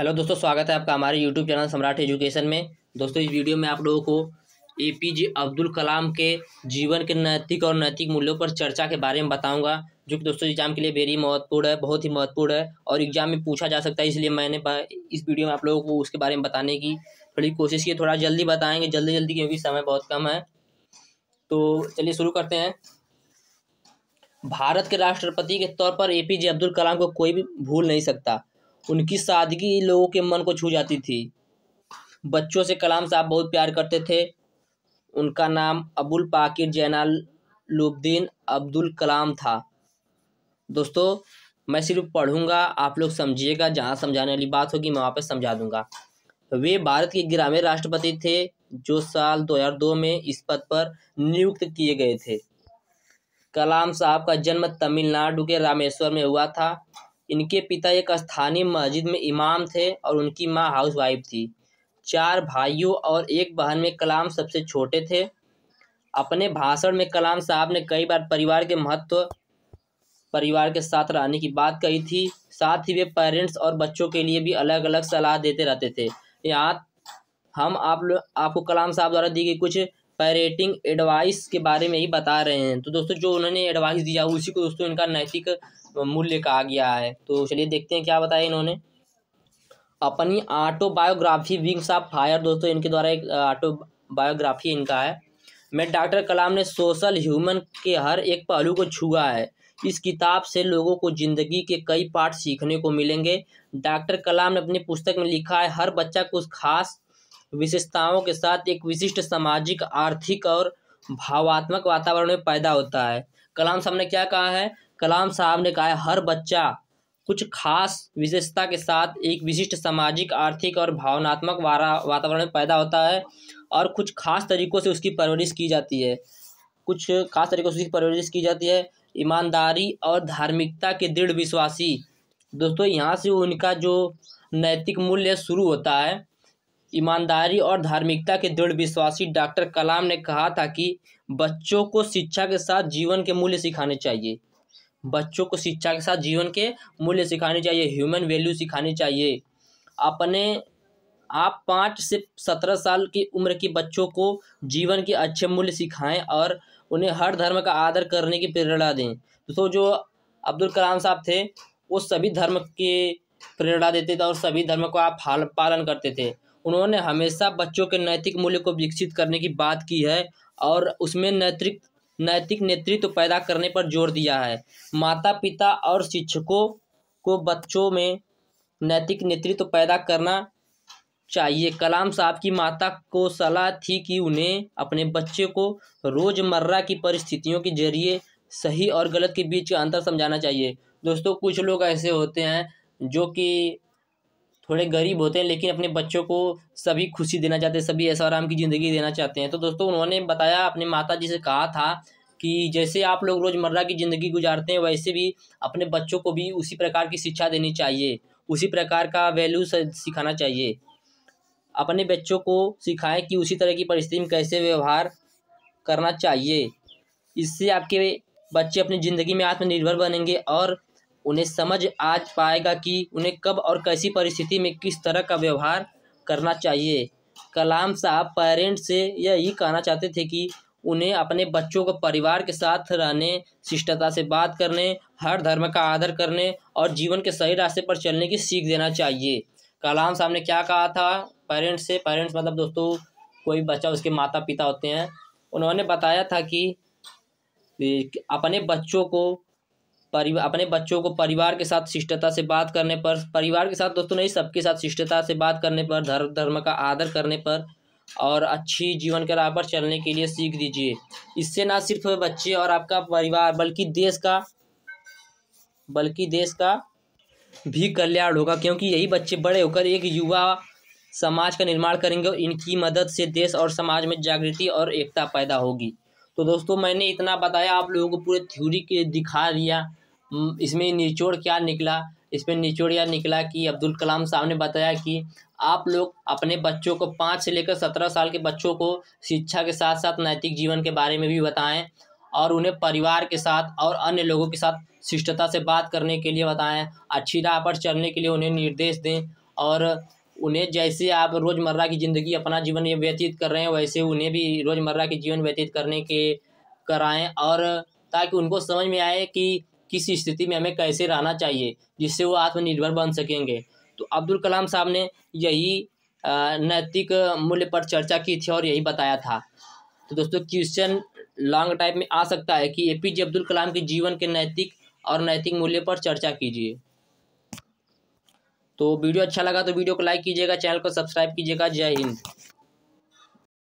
hello दोस्तों स्वागत है आपका हमारे यूट्यूब चैनल सम्राट एजुकेशन में दोस्तों इस वीडियो में आप लोगों को ए पी जे अब्दुल कलाम के जीवन के नैतिक और नैतिक मूल्यों पर चर्चा के बारे में बताऊंगा जो कि दोस्तों एग्जाम के लिए वेरी महत्वपूर्ण है बहुत ही महत्वपूर्ण है और एग्जाम में पूछा जा सकता है इसलिए मैंने इस वीडियो में आप लोगों को उसके बारे में बताने की थोड़ी कोशिश की थोड़ा जल्दी बताएँगे जल्दी जल्दी क्योंकि समय बहुत कम है तो चलिए शुरू करते हैं भारत के राष्ट्रपति के तौर पर ए पी जे अब्दुल कलाम को कोई भी भूल नहीं सकता उनकी सादगी लोगों के मन को छू जाती थी बच्चों से कलाम साहब बहुत प्यार करते थे उनका नाम अबुल पाकिर लुब्दीन अब्दुल कलाम था दोस्तों मैं सिर्फ पढ़ूंगा आप लोग समझिएगा जहाँ समझाने वाली बात होगी मैं वहाँ पर समझा दूंगा वे भारत के ग्रामीण राष्ट्रपति थे जो साल 2002 में इस पद पर नियुक्त किए गए थे कलाम साहब का जन्म तमिलनाडु के रामेश्वर में हुआ था इनके पिता एक स्थानीय मस्जिद में इमाम थे और उनकी माँ हाउस वाइफ थी चार भाइयों और एक बहन में कलाम सबसे छोटे थे अपने भाषण में कलाम साहब ने कई बार परिवार के महत्व परिवार के साथ रहने की बात कही थी साथ ही वे पेरेंट्स और बच्चों के लिए भी अलग अलग सलाह देते रहते थे यहाँ हम आप लोग आपको कलाम साहब द्वारा दी गई कुछ पैरेटिंग एडवाइस के बारे में ही बता रहे हैं तो दोस्तों जो उन्होंने एडवाइस दिया उसी को दोस्तों इनका नैतिक मूल्य कहा गया है तो चलिए देखते हैं क्या बताया इन्होंने अपनी ऑटोबायोग्राफी विंग्स ऑफ फायर दोस्तों इनके द्वारा एक ऑटो बायोग्राफी इनका है मैं डॉक्टर कलाम ने सोशल ह्यूमन के हर एक पहलू को छुआ है इस किताब से लोगों को ज़िंदगी के कई पाठ सीखने को मिलेंगे डॉक्टर कलाम ने अपनी पुस्तक में लिखा है हर बच्चा कुछ खास विशेषताओं के साथ एक विशिष्ट सामाजिक आर्थिक और भावात्मक वातावरण में पैदा होता है कलाम साहब ने क्या कहा है कलाम साहब ने कहा है हर बच्चा कुछ खास विशेषता के साथ एक विशिष्ट सामाजिक आर्थिक और भावनात्मक वातावरण में पैदा होता है और कुछ खास तरीकों से उसकी परवरिश की जाती है कुछ खास तरीकों से उसकी परवरिश की जाती है ईमानदारी और धार्मिकता के दृढ़ विश्वासी दोस्तों यहाँ से उनका जो नैतिक मूल्य शुरू होता है ईमानदारी और धार्मिकता के दृढ़ विश्वासी डॉक्टर कलाम ने कहा था कि बच्चों को शिक्षा के साथ जीवन के मूल्य सिखाने चाहिए बच्चों को शिक्षा के साथ जीवन के मूल्य सिखाने चाहिए ह्यूमन वैल्यू सिखाने चाहिए अपने आप पाँच से सत्रह साल की उम्र के बच्चों को जीवन के अच्छे मूल्य सिखाएं और उन्हें हर धर्म का आदर करने की प्रेरणा दें दोस्तों जो अब्दुल कलाम साहब थे वो सभी धर्म के प्रेरणा देते थे और सभी धर्म को आप पालन करते थे उन्होंने हमेशा बच्चों के नैतिक मूल्य को विकसित करने की बात की है और उसमें नैतिक नैतिक नेतृत्व पैदा करने पर जोर दिया है माता पिता और शिक्षकों को बच्चों में नैतिक नेतृत्व पैदा करना चाहिए कलाम साहब की माता को सलाह थी कि उन्हें अपने बच्चे को रोज़मर्रा की परिस्थितियों के जरिए सही और गलत के बीच का अंतर समझाना चाहिए दोस्तों कुछ लोग ऐसे होते हैं जो कि थोड़े गरीब होते हैं लेकिन अपने बच्चों को सभी खुशी देना चाहते हैं सभी ऐसा आराम की ज़िंदगी देना चाहते हैं तो दोस्तों उन्होंने बताया अपने माता जी से कहा था कि जैसे आप लोग रोज़मर्रा की ज़िंदगी गुजारते हैं वैसे भी अपने बच्चों को भी उसी प्रकार की शिक्षा देनी चाहिए उसी प्रकार का वैल्यू सिखाना चाहिए अपने बच्चों को सिखाएं कि उसी तरह की परिस्थिति में कैसे व्यवहार करना चाहिए इससे आपके बच्चे अपनी ज़िंदगी में आत्मनिर्भर बनेंगे और उन्हें समझ आ पाएगा कि उन्हें कब और कैसी परिस्थिति में किस तरह का व्यवहार करना चाहिए कलाम साहब पेरेंट्स से यही कहना चाहते थे कि उन्हें अपने बच्चों को परिवार के साथ रहने शिष्टता से बात करने हर धर्म का आदर करने और जीवन के सही रास्ते पर चलने की सीख देना चाहिए कलाम साहब ने क्या कहा था पेरेंट्स से पेरेंट्स मतलब दोस्तों कोई बच्चा उसके माता पिता होते हैं उन्होंने बताया था कि अपने बच्चों को परिवार अपने बच्चों को परिवार के साथ शिष्टता से बात करने पर परिवार के साथ दोस्तों नहीं सबके साथ शिष्टता से बात करने पर धर्म धर्म का आदर करने पर और अच्छी जीवन के राह पर चलने के लिए सीख दीजिए इससे ना सिर्फ बच्चे और आपका परिवार बल्कि देश का बल्कि देश का भी कल्याण होगा क्योंकि यही बच्चे बड़े होकर एक युवा समाज का निर्माण करेंगे और इनकी मदद से देश और समाज में जागृति और एकता पैदा होगी तो दोस्तों मैंने इतना बताया आप लोगों को पूरे थ्योरी के दिखा दिया हम्म, इसमें निचोड़ क्या निकला इसमें निचोड़ यह निकला कि अब्दुल कलाम साहब ने बताया कि आप लोग अपने बच्चों को पाँच से लेकर सत्रह साल के बच्चों को शिक्षा के साथ साथ नैतिक जीवन के बारे में भी बताएं और उन्हें परिवार के साथ और अन्य लोगों के साथ शिष्टता से बात करने के लिए बताएं अच्छी राह पर चलने के लिए उन्हें निर्देश दें और उन्हें जैसे आप रोज़मर्रा की ज़िंदगी अपना जीवन व्यतीत कर रहे हैं वैसे उन्हें भी रोज़मर्रा के जीवन व्यतीत करने के कराएँ और ताकि उनको समझ में आए कि किस स्थिति में हमें कैसे रहना चाहिए जिससे वो आत्मनिर्भर बन सकेंगे तो अब्दुल कलाम साहब ने यही नैतिक मूल्य पर चर्चा की थी और यही बताया था तो दोस्तों क्वेश्चन लॉन्ग टाइप में आ सकता है कि ए पी जे अब्दुल कलाम के जीवन के नैतिक और नैतिक मूल्य पर चर्चा कीजिए तो वीडियो अच्छा लगा तो वीडियो को लाइक कीजिएगा चैनल को सब्सक्राइब कीजिएगा जय हिंद